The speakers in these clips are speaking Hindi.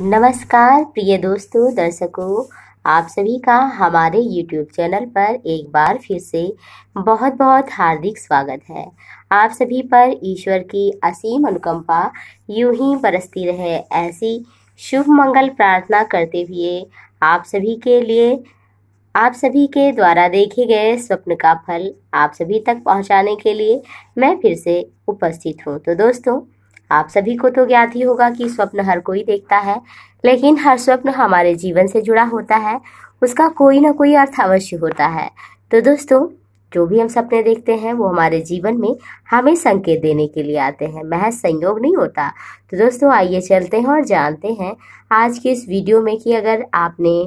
नमस्कार प्रिय दोस्तों दर्शकों आप सभी का हमारे YouTube चैनल पर एक बार फिर से बहुत बहुत हार्दिक स्वागत है आप सभी पर ईश्वर की असीम अनुकंपा यूं ही बरसती रहे ऐसी शुभ मंगल प्रार्थना करते हुए आप सभी के लिए आप सभी के द्वारा देखे गए स्वप्न का फल आप सभी तक पहुंचाने के लिए मैं फिर से उपस्थित हूं तो दोस्तों आप सभी को तो ज्ञात ही होगा कि स्वप्न हर कोई देखता है लेकिन हर स्वप्न हमारे जीवन से जुड़ा होता है उसका कोई ना कोई अर्थ अवश्य होता है तो दोस्तों जो भी हम सपने देखते हैं वो हमारे जीवन में हमें संकेत देने के लिए आते हैं महज संयोग नहीं होता तो दोस्तों आइए चलते हैं और जानते हैं आज के इस वीडियो में कि अगर आपने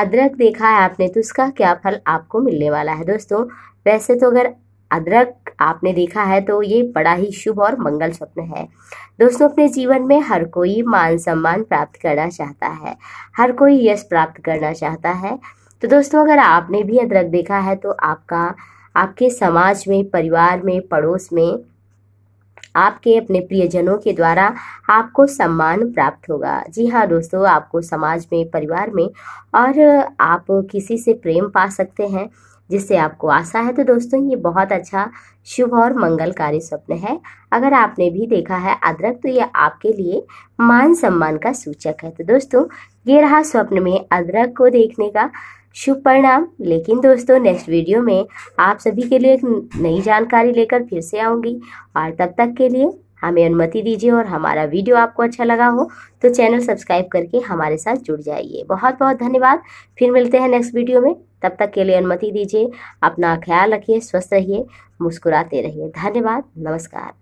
अदरक देखा है आपने तो उसका क्या फल आपको मिलने वाला है दोस्तों वैसे तो अगर अदरक आपने देखा है तो ये बड़ा ही शुभ और मंगल स्वप्न है दोस्तों अपने जीवन में हर कोई मान सम्मान प्राप्त करना चाहता है हर कोई यश प्राप्त करना चाहता है तो दोस्तों अगर आपने भी अदरक देखा है तो आपका आपके समाज में परिवार में पड़ोस में आपके अपने प्रियजनों के द्वारा आपको सम्मान प्राप्त होगा जी हाँ दोस्तों आपको समाज में परिवार में और आप किसी से प्रेम पा सकते हैं जिससे आपको आशा है तो दोस्तों ये बहुत अच्छा शुभ और मंगलकारी स्वप्न है अगर आपने भी देखा है अदरक तो ये आपके लिए मान सम्मान का सूचक है तो दोस्तों ये रहा स्वप्न में अदरक को देखने का शुभ परिणाम लेकिन दोस्तों नेक्स्ट वीडियो में आप सभी के लिए एक नई जानकारी लेकर फिर से आऊँगी और तब तक के लिए हमें अनुमति दीजिए और हमारा वीडियो आपको अच्छा लगा हो तो चैनल सब्सक्राइब करके हमारे साथ जुड़ जाइए बहुत बहुत धन्यवाद फिर मिलते हैं नेक्स्ट वीडियो में तब तक के लिए अनुमति दीजिए अपना ख्याल रखिए स्वस्थ रहिए मुस्कुराते रहिए धन्यवाद नमस्कार